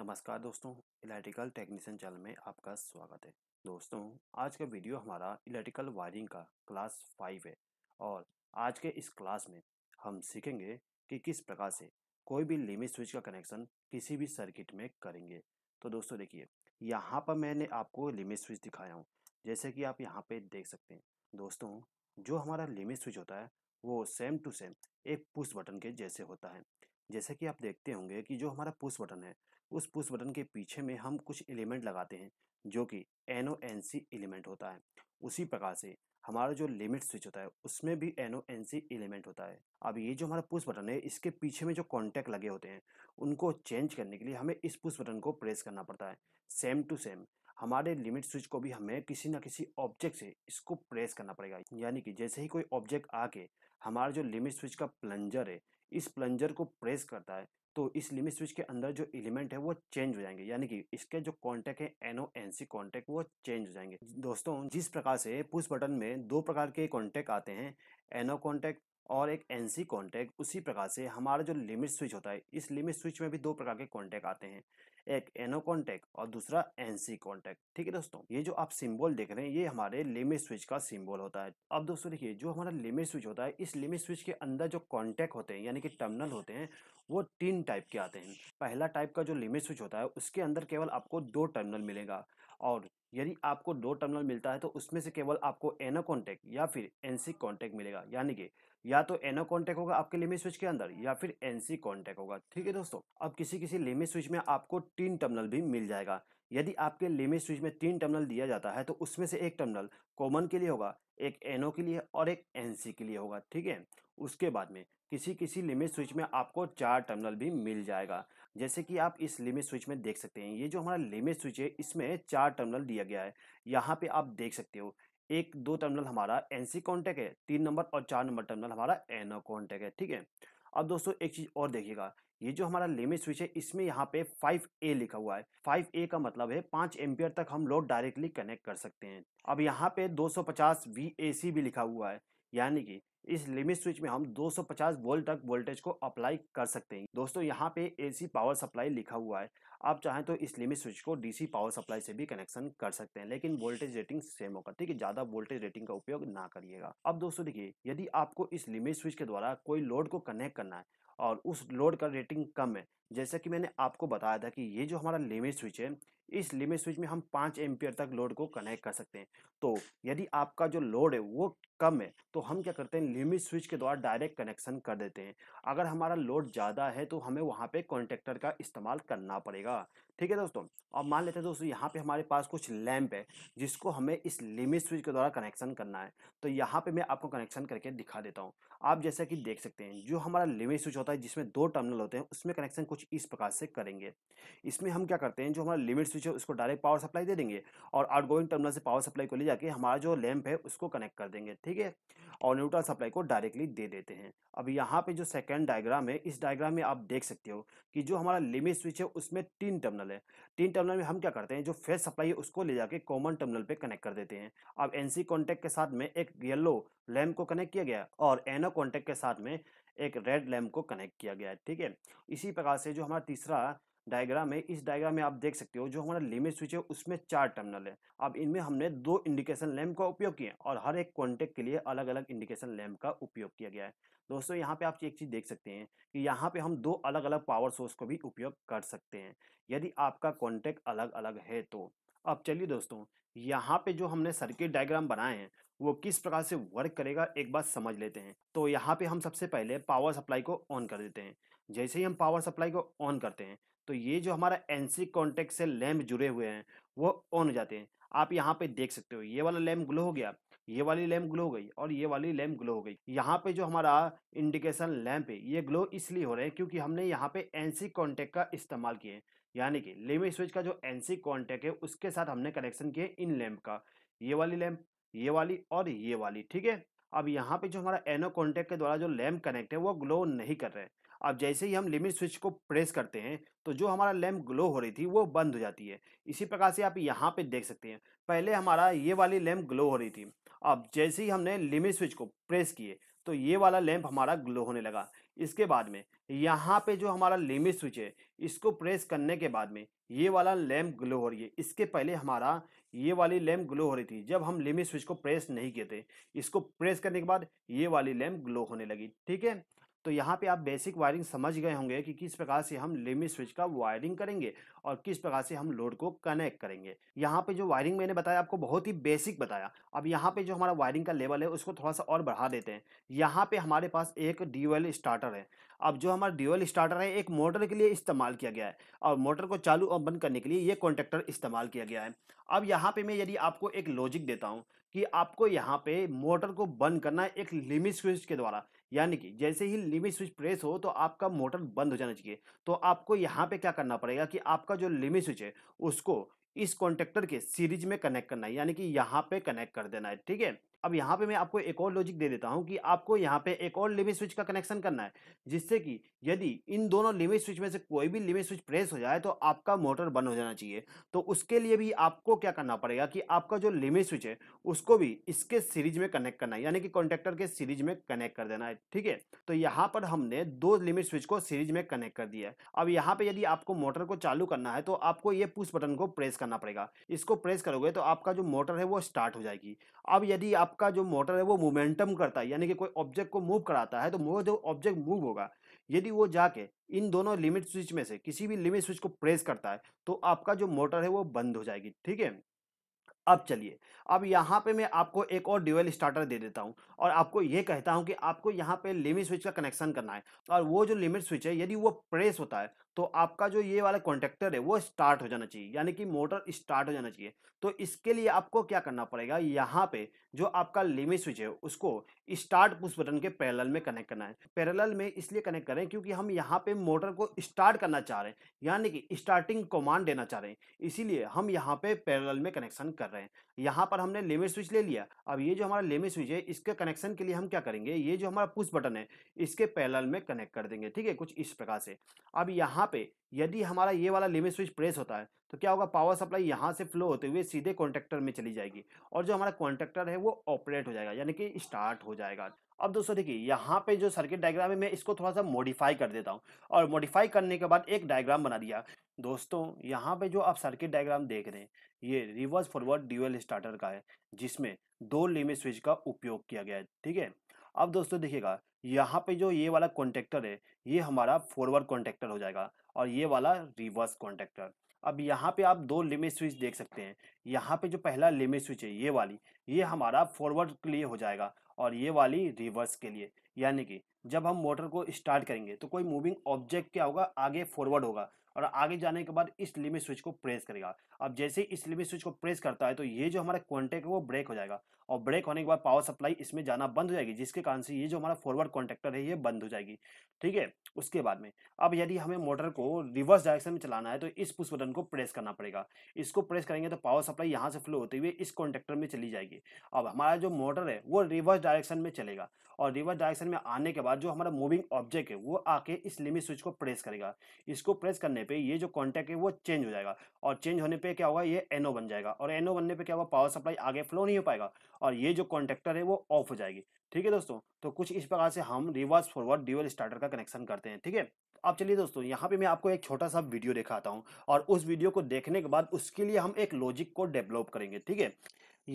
नमस्कार दोस्तों electrical technician channel में आपका स्वागत है दोस्तों आज का वीडियो हमारा इलेक्ट्रिकल वायरिंग का क्लास फाइव है और आज के इस क्लास में हम सीखेंगे कि किस प्रकार से कोई भी लिमिट स्विच का कनेक्शन किसी भी सर्किट में करेंगे तो दोस्तों देखिए यहाँ पर मैंने आपको लिमिट स्विच दिखाया हूँ जैसे कि आप यहाँ पे देख सकते हैं दोस्तों जो हमारा लिमिट स्विच होता है वो सेम टू सेम एक पुश बटन के जैसे होता है जैसे कि आप देखते होंगे कि जो हमारा पुश बटन है उस पुश बटन के पीछे में हम कुछ एलिमेंट लगाते हैं जो कि N O N C element होता है उसी प्रकार से हमारा जो लिमिट स्विच होता है उसमें भी N O N C element होता है अब ये जो हमारा पुश बटन है इसके पीछे में जो कॉन्टैक्ट लगे होते हैं उनको चेंज करने के लिए हमें इस पुश बटन को प्रेस करना पड़ता है सेम टू सेम हमारे लिमिट स्विच को भी हमें किसी ना किसी ऑब्जेक्ट से इसको प्रेस करना पड़ेगा यानी कि जैसे ही कोई ऑब्जेक्ट आके हमारा जो लिमिट स्विच का प्लंजर है इस प्लंजर को प्रेस करता है तो इस लिमिट स्विच के अंदर जो एलिमेंट है वो चेंज हो जाएंगे यानी कि इसके जो कॉन्टेक्ट है एनओ सी कॉन्टेक्ट वो चेंज हो जाएंगे दोस्तों जिस प्रकार से पुश बटन में दो प्रकार के कॉन्टेक्ट आते हैं एनओ कॉन्टेक्ट और एक एन सी कॉन्टेक्ट उसी प्रकार से हमारा जो लिमिट स्विच होता है इस लिमिट स्विच में भी दो प्रकार के कॉन्टेक्ट आते हैं एक एनो कॉन्टेक्ट और दूसरा एनसी कॉन्टेक्ट ठीक है दोस्तों ये जो आप सिंबल देख रहे हैं ये हमारे लिमिट स्विच का सिंबल होता है अब दोस्तों देखिए जो हमारा लिमिट स्विच होता है इस लिमिट स्विच के अंदर जो कॉन्टेक्ट होते हैं यानी कि टर्मिनल होते हैं वो तीन टाइप के आते हैं पहला टाइप का जो लिमिट स्विच होता है उसके अंदर केवल आपको दो टर्मिनल मिलेगा और यदि आपको दो टर्मिनल मिलता है तो उसमें से केवल आपको एनो कॉन्टेक्ट या फिर एनसी कॉन्टेक्ट मिलेगा यानी कि या तो एनो कॉन्टैक्ट होगा आपके लिमिट स्विच के अंदर या फिर एनसी कॉन्टैक्ट होगा ठीक है दोस्तों अब किसी किसी लिमिट स्विच में आपको तीन टर्मिनल भी मिल जाएगा यदि आपके लिमिट स्विच में तीन टर्मिनल दिया जाता है तो उसमें से एक टर्मिनल कॉमन के लिए होगा एक एनओ के लिए और एक एनसी के लिए होगा ठीक है उसके बाद में किसी किसी लिमिट स्विच में आपको चार टर्मिनल भी मिल जाएगा जैसे कि आप इस लिमिट स्विच में देख सकते हैं ये जो हमारा लिमिट स्विच है इसमें चार टर्मिनल दिया गया है यहाँ पे आप देख सकते हो एक दो टर्मिनल हमारा एन सी कॉन्टेक्ट है तीन नंबर और चार नंबर टर्मिनल हमारा एन ओ कॉन्टेक्ट है ठीक है अब दोस्तों एक चीज और देखिएगा ये जो हमारा लिमिट स्विच है इसमें यहाँ पे 5A लिखा हुआ है 5A का मतलब है पांच एम्पियर तक हम लोड डायरेक्टली कनेक्ट कर सकते हैं अब यहाँ पे 250 VAC भी लिखा हुआ है यानी कि इस लिमिट स्विच में हम 250 वोल्ट तक वोल्टेज को अप्लाई कर सकते हैं दोस्तों यहाँ पे एसी पावर सप्लाई लिखा हुआ है आप चाहें तो इस लिमिट स्विच को डीसी पावर सप्लाई से भी कनेक्शन कर सकते हैं लेकिन वोल्टेज रेटिंग सेम होगा ठीक है ज्यादा वोल्टेज रेटिंग का उपयोग ना करिएगा अब दोस्तों देखिए यदि आपको इस लिमिट स्विच के द्वारा कोई लोड को कनेक्ट करना है और उस लोड का रेटिंग कम है जैसा कि मैंने आपको बताया था कि ये जो हमारा लिमिट स्विच है इस लिमिट स्विच में हम पाँच एम्पियर तक लोड को कनेक्ट कर सकते हैं तो यदि आपका जो लोड है वो कम है तो हम क्या करते हैं लिमिट स्विच के द्वारा डायरेक्ट कनेक्शन कर देते हैं अगर हमारा लोड ज़्यादा है तो हमें वहाँ पे कॉन्टेक्टर का इस्तेमाल करना पड़ेगा ठीक है दोस्तों अब मान लेते हैं दोस्तों यहाँ पे हमारे पास कुछ लैंप है जिसको हमें इस लिमिट स्विच के द्वारा कनेक्शन करना है तो यहाँ पर मैं आपको कनेक्शन करके दिखा देता हूँ आप जैसा कि देख सकते हैं जो हमारा लिमिट स्विच होता है जिसमें दो टर्मिनल होते हैं उसमें कनेक्शन कुछ इस प्रकार से करेंगे इसमें हम क्या करते हैं जो हमारा लिमिट स्विच स्विच है उसको डायरेक्ट पावर सप्लाई दे देंगे और आउट टर्मिनल से पावर सप्लाई को ले जाके हमारा जो लैंप है उसको कनेक्ट कर देंगे ठीक है और न्यूट्रल सप्लाई को डायरेक्टली दे देते हैं अब यहाँ पे जो सेकंड डायग्राम है इस डायग्राम में आप देख सकते हो कि जो हमारा लिमिट स्विच है उसमें तीन टर्मिनल है तीन टर्मिनल में हम क्या करते हैं जो फेस सप्लाई है उसको ले जाके कॉमन टर्मिनल पे कनेक्ट कर देते हैं अब एनसी कॉन्टेक्ट के साथ में एक येलो लैम्प को कनेक्ट किया गया और एनो कॉन्टेक्ट के साथ में एक रेड लैम्प को कनेक्ट किया गया है ठीक है इसी प्रकार से जो हमारा तीसरा डायग्राम है इस डायग्राम में आप देख सकते हो जो हमारा लिमिट स्विच है उसमें चार टर्मिनल है अब इनमें हमने दो इंडिकेशन लैम्प का उपयोग किया और हर एक कॉन्टेक्ट के लिए अलग अलग इंडिकेशन लैम्प का उपयोग किया गया है दोस्तों यहाँ पे आप एक चीज़ देख सकते हैं कि यहाँ पे हम दो अलग अलग पावर सोर्स को भी उपयोग कर सकते हैं यदि आपका कॉन्टेक्ट अलग अलग है तो अब चलिए दोस्तों यहाँ पे जो हमने सर्किट डायग्राम बनाए हैं वो किस प्रकार से वर्क करेगा एक बार समझ लेते हैं तो यहाँ पे हम सबसे पहले पावर सप्लाई को ऑन कर देते हैं जैसे ही हम पावर सप्लाई को ऑन करते हैं तो ये जो हमारा एनसी कॉन्टेक्ट से लैम्प जुड़े हुए हैं वो ऑन हो जाते हैं आप यहाँ पे देख सकते हो ये वाला लैम्प ग्लो हो गया ये वाली लैम्प ग्लो हो गई और ये वाली लैम्प ग्लो हो गई यहाँ पे जो हमारा इंडिकेशन लैम्प है ये ग्लो इसलिए हो रहे हैं क्योंकि हमने यहाँ पे एनसी कॉन्टेक्ट का इस्तेमाल किए हैं यानी कि लिमिट स्विच का जो एनसी कॉन्टेक्ट है उसके साथ हमने कनेक्शन किए इन लैम्प का ये वाली लैम्प ये वाली और ये वाली ठीक है अब यहाँ पे जो हमारा एनो कॉन्टेक्ट के द्वारा जो लैम्प कनेक्ट है वो ग्लो नहीं कर रहे हैं अब जैसे ही हम लिमिट स्विच को प्रेस करते हैं तो जो हमारा लैम्प ग्लो हो रही थी वो बंद हो जाती है इसी प्रकार से आप यहाँ पे देख सकते हैं पहले हमारा ये वाली लैम्प ग्लो हो रही थी अब जैसे ही हमने लिमिट स्विच को प्रेस किए तो ये वाला लैम्प हमारा ग्लो होने लगा इसके बाद में यहाँ पे जो हमारा लिमिट स्विच है इसको प्रेस करने के बाद में ये वाला लैम्प ग्लो हो रही है इसके पहले हमारा ये वाली लैम्प ग्लो हो रही थी जब हम लिमिट स्विच को प्रेस नहीं किए थे इसको प्रेस करने के बाद ये वाली लैम्प ग्लो होने लगी ठीक है तो यहाँ पे आप बेसिक वायरिंग समझ गए होंगे कि किस प्रकार से हम लिमिट स्विच का वायरिंग करेंगे और किस प्रकार से हम लोड को कनेक्ट करेंगे यहाँ पे जो वायरिंग मैंने बताया आपको बहुत ही बेसिक बताया अब यहाँ पे जो हमारा वायरिंग का लेवल है उसको थोड़ा सा और बढ़ा देते हैं यहाँ पे हमारे पास एक ड्यूएल स्टार्टर है अब जो हमारा ड्यूएल स्टार्टर है एक मोटर के लिए इस्तेमाल किया गया है और मोटर को चालू और बंद करने के लिए ये कॉन्ट्रेक्टर इस्तेमाल किया गया है अब यहाँ पे मैं यदि आपको एक लॉजिक देता हूँ कि आपको यहाँ पे मोटर को बंद करना है एक लिमिट स्विच के द्वारा यानी कि जैसे ही लिमिट स्विच प्रेस हो तो आपका मोटर बंद हो जाना चाहिए तो आपको यहाँ पे क्या करना पड़ेगा कि आपका जो लिमिट स्विच है उसको इस कॉन्टेक्टर के सीरीज में कनेक्ट करना है यानी कि यहाँ पे कनेक्ट कर देना है ठीक है अब यहाँ पे मैं आपको एक और लॉजिक दे देता हूँ कि आपको यहाँ पे एक और लिमिट स्विच का कनेक्शन करना है जिससे कि यदि इन दोनों लिमिट स्विच में से कोई भी लिमिट स्विच प्रेस हो जाए तो आपका मोटर बंद हो जाना चाहिए तो उसके लिए भी आपको क्या करना पड़ेगा कि आपका जो लिमिट स्विच है उसको भी इसके सीरीज में कनेक्ट करना है यानी कि कॉन्टेक्टर के सीरीज में कनेक्ट कर देना है ठीक है तो यहाँ पर हमने दो लिमिट स्विच को सीरीज में कनेक्ट कर दिया है अब यहाँ पे यदि आपको मोटर को चालू करना है तो आपको ये पुश बटन को प्रेस करना करना पड़ेगा इसको प्रेस करोगे तो आपका जो मोटर है वो स्टार्ट हो जाएगी अब यदि आपका जो मोटर है वो मोमेंटम करता है यानी कि कोई ऑब्जेक्ट को मूव कराता है तो वो जो ऑब्जेक्ट मूव होगा यदि वो जाके इन दोनों लिमिट स्विच में से किसी भी लिमिट स्विच को प्रेस करता है तो आपका जो मोटर है वो बंद हो जाएगी ठीक है अब चलिए अब यहाँ पे मैं आपको एक और ड्यूएल स्टार्टर दे देता हूँ और आपको ये कहता हूँ कि आपको यहाँ पे लिमिट स्विच का कनेक्शन करना है और वो जो लिमिट स्विच है यदि वो प्रेस होता है तो आपका जो ये वाला कॉन्ट्रेक्टर है वो स्टार्ट हो जाना चाहिए यानी कि मोटर स्टार्ट हो जाना चाहिए तो इसके लिए आपको क्या करना पड़ेगा यहाँ पे जो आपका लिमिट स्विच है उसको स्टार्ट पुश बटन के पैरेलल में कनेक्ट करना है पैरेलल में इसलिए कनेक्ट करें क्योंकि हम यहाँ पे मोटर को स्टार्ट करना चाह रहे हैं यानी कि स्टार्टिंग कमांड देना चाह रहे हैं इसीलिए हम यहाँ पे पैरेलल में कनेक्शन कर रहे हैं यहाँ पर हमने लिमिट स्विच ले लिया अब ये जो हमारा लिमिट स्विच है इसके कनेक्शन के लिए हम क्या करेंगे ये जो हमारा पुश बटन है इसके पैरल में कनेक्ट कर देंगे ठीक है कुछ इस प्रकार से अब यहाँ यहाँ पे यदि हमारा ये वाला लिमिट स्विच प्रेस होता है तो क्या होगा पावर सप्लाई यहाँ से फ्लो होते हुए सीधे कॉन्ट्रेक्टर में चली जाएगी और जो हमारा कॉन्ट्रेक्टर है वो ऑपरेट हो जाएगा यानी कि स्टार्ट हो जाएगा अब दोस्तों देखिए यहाँ पे जो सर्किट डायग्राम है मैं इसको थोड़ा सा मॉडिफाई कर देता हूँ और मॉडिफाई करने के बाद एक डायग्राम बना दिया दोस्तों यहाँ पे जो आप सर्किट डायग्राम देख रहे हैं ये रिवर्स फॉरवर्ड ड्यूएल स्टार्टर का है जिसमें दो लिमिट स्विच का उपयोग किया गया है ठीक है अब दोस्तों देखिएगा यहाँ पे जो ये वाला कॉन्टेक्टर है ये हमारा फॉरवर्ड कॉन्टेक्टर हो जाएगा और ये वाला रिवर्स कॉन्टेक्टर अब यहाँ पे आप दो लिमिट स्विच देख सकते हैं यहाँ पे जो पहला लिमिट स्विच है ये वाली ये हमारा फॉरवर्ड के लिए हो जाएगा और ये वाली रिवर्स के लिए यानी कि जब हम मोटर को स्टार्ट करेंगे तो कोई मूविंग ऑब्जेक्ट क्या होगा आगे फॉरवर्ड होगा और आगे जाने के बाद इस लिमिट स्विच को प्रेस करेगा अब जैसे ही इस लिमिट स्विच को प्रेस करता है तो ये जो हमारा कॉन्टैक्ट है वो ब्रेक हो जाएगा और ब्रेक होने के बाद पावर सप्लाई इसमें जाना बंद हो जाएगी जिसके कारण से ये जो हमारा फॉरवर्ड कॉन्टेक्टर है ये बंद हो जाएगी ठीक है उसके बाद में अब यदि हमें मोटर को रिवर्स डायरेक्शन में चलाना है तो इस पुश बटन को प्रेस करना पड़ेगा इसको प्रेस करेंगे तो पावर सप्लाई यहाँ से फ्लो होते हुए इस कॉन्टेक्टर में चली जाएगी अब हमारा जो मोटर है वो रिवर्स डायरेक्शन में चलेगा और रिवर्स डायरेक्शन में आने के बाद जो हमारा मूविंग ऑब्जेक्ट है वो आके इस लिमिट स्विच को प्रेस करेगा इसको प्रेस करने पे ये जो कॉन्टैक्ट है वो चेंज हो जाएगा और चेंज होने पे क्या होगा ये एनओ बन जाएगा और एनओ बनने पे क्या होगा पावर सप्लाई आगे फ्लो नहीं हो पाएगा और ये जो कॉन्टैक्टर है वो ऑफ हो जाएगी ठीक है दोस्तों तो कुछ इस प्रकार से हम रिवर्स फॉरवर्ड ड्यूअल स्टार्टर का कनेक्शन करते हैं ठीक है अब चलिए दोस्तों यहाँ पे मैं आपको एक छोटा सा वीडियो दिखाता हूँ और उस वीडियो को देखने के बाद उसके लिए हम एक लॉजिक को डेवलप करेंगे ठीक है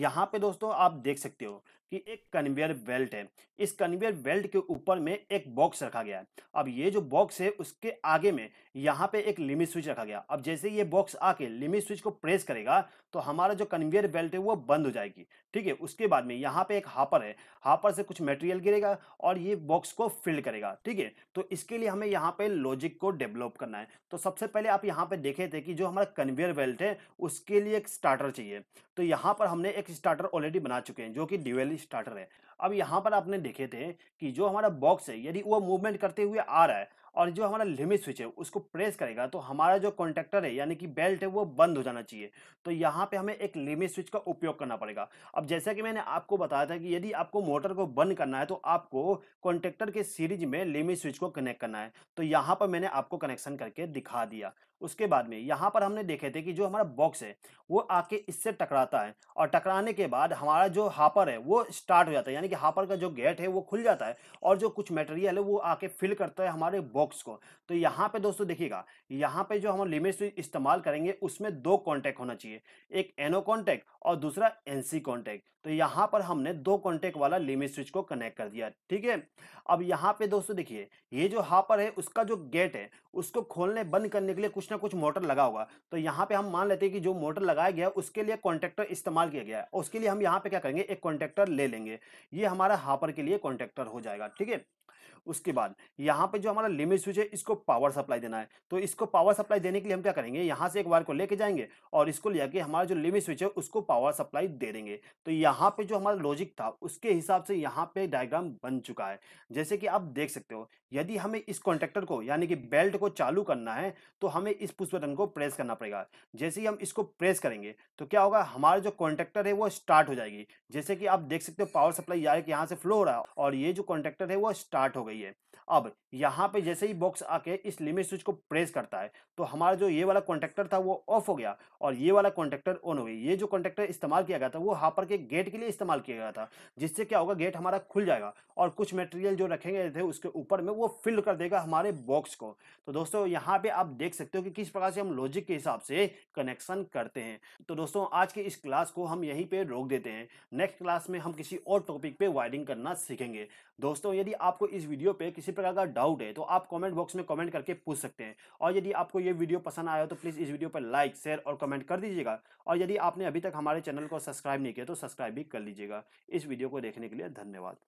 यहाँ पे दोस्तों आप देख सकते हो कि एक कन्वेयर बेल्ट है इस कन्वेयर बेल्ट के ऊपर में एक बॉक्स रखा गया है अब ये जो बॉक्स है उसके आगे में यहाँ पे एक लिमिट स्विच रखा गया अब जैसे ये बॉक्स आके लिमिट स्विच को प्रेस करेगा तो हमारा जो कन्वेयर बेल्ट है वो बंद हो जाएगी ठीक है उसके बाद में यहाँ पे एक हापर है हापर से कुछ मटेरियल गिरेगा और ये बॉक्स को फिल्ड करेगा ठीक है तो इसके लिए हमें यहाँ पे लॉजिक को डेवलप करना है तो सबसे पहले आप यहाँ पे देखे थे कि जो हमारा कन्वेयर बेल्ट है उसके लिए एक स्टार्टर चाहिए तो यहाँ पर हमने एक एक स्टार्टर ऑलरेडी बना चुके हैं जो कि ड्यूएल स्टार्टर है अब यहाँ पर आपने देखे थे कि जो हमारा बॉक्स है यदि वो मूवमेंट करते हुए आ रहा है और जो हमारा लिमिट स्विच है उसको प्रेस करेगा तो हमारा जो कॉन्टेक्टर है यानी कि बेल्ट है वो बंद हो जाना चाहिए तो यहाँ पे हमें एक लिमिट स्विच का उपयोग करना पड़ेगा अब जैसा कि मैंने आपको बताया था कि यदि आपको मोटर को बंद करना है तो आपको कॉन्टेक्टर के सीरीज में लिमिट स्विच को कनेक्ट करना है तो यहाँ पर मैंने आपको कनेक्शन करके दिखा दिया उसके बाद में यहाँ पर हमने देखे थे कि जो हमारा बॉक्स है वो आके इससे टकराता है और टकराने के बाद हमारा जो हापर है वो स्टार्ट हो जाता है यानी कि हापर का जो गेट है वो खुल जाता है और जो कुछ मटेरियल है वो आके फिल करता है हमारे बॉक्स को तो यहाँ पे दोस्तों देखिएगा यहाँ पे जो हम लिमिट स्विच इस्तेमाल करेंगे उसमें दो कॉन्टैक्ट होना चाहिए एक एनो कॉन्टैक्ट और दूसरा एन कॉन्टैक्ट तो यहाँ पर हमने दो कॉन्टैक्ट वाला लिमिट स्विच को कनेक्ट कर दिया ठीक है अब यहाँ पे दोस्तों देखिए ये जो हापर है उसका जो गेट है उसको खोलने बंद करने के लिए कुछ कुछ ना कुछ मोटर लगा होगा तो यहाँ पे हम मान लेते हैं कि जो मोटर लगाया गया है उसके लिए कॉन्ट्रेक्टर इस्तेमाल किया गया है उसके लिए हम यहाँ पे क्या करेंगे एक कॉन्ट्रेक्टर ले लेंगे ये हमारा हापर के लिए कॉन्ट्रेक्टर हो जाएगा ठीक है उसके बाद यहाँ पे जो हमारा लिमिट स्विच है इसको पावर सप्लाई देना है तो इसको पावर सप्लाई देने के लिए हम क्या करेंगे यहाँ से एक वायर को लेके जाएंगे और इसको ले जाके हमारा जो लिमिट स्विच है उसको पावर सप्लाई दे देंगे तो यहाँ पे जो हमारा लॉजिक था उसके हिसाब से यहाँ पे डायग्राम बन चुका है जैसे कि आप देख सकते हो यदि हमें इस कॉन्ट्रेक्टर को यानी कि बेल्ट को चालू करना है तो हमें इस पुश बटन को प्रेस करना पड़ेगा जैसे ही हम इसको प्रेस करेंगे तो क्या होगा हमारा जो कॉन्ट्रेक्टर है वो स्टार्ट हो जाएगी जैसे कि आप देख सकते हो पावर सप्लाई यार यहाँ से फ्लो हो रहा है और ये जो कॉन्ट्रेक्टर है वो स्टार्ट हो गई है अब यहाँ पे जैसे ही बॉक्स आके इस लिमिट स्विच को प्रेस करता है तो हमारा जो ये वाला कॉन्ट्रेक्टर था वो ऑफ हो गया और ये वाला कॉन्ट्रेक्टर ऑन हो गया ये जो कॉन्ट्रेक्टर इस्तेमाल किया गया था वो हापर के गेट के लिए इस्तेमाल किया गया था जिससे क्या होगा गेट हमारा खुल जाएगा और कुछ मटेरियल जो रखेंगे थे उसके ऊपर में वो को फिल कर देगा हमारे बॉक्स को तो दोस्तों यहाँ पे आप देख सकते हो कि किस प्रकार से हम लॉजिक के हिसाब से कनेक्शन करते हैं तो दोस्तों आज के इस क्लास को हम यहीं पे रोक देते हैं नेक्स्ट क्लास में हम किसी और टॉपिक पे वायरिंग करना सीखेंगे दोस्तों यदि आपको इस वीडियो पे किसी प्रकार का डाउट है तो आप कमेंट बॉक्स में कमेंट करके पूछ सकते हैं और यदि आपको ये वीडियो पसंद आया तो प्लीज़ इस वीडियो पर लाइक शेयर और कमेंट कर दीजिएगा और यदि आपने अभी तक हमारे चैनल को सब्सक्राइब नहीं किया तो सब्सक्राइब भी कर लीजिएगा इस वीडियो को देखने के लिए धन्यवाद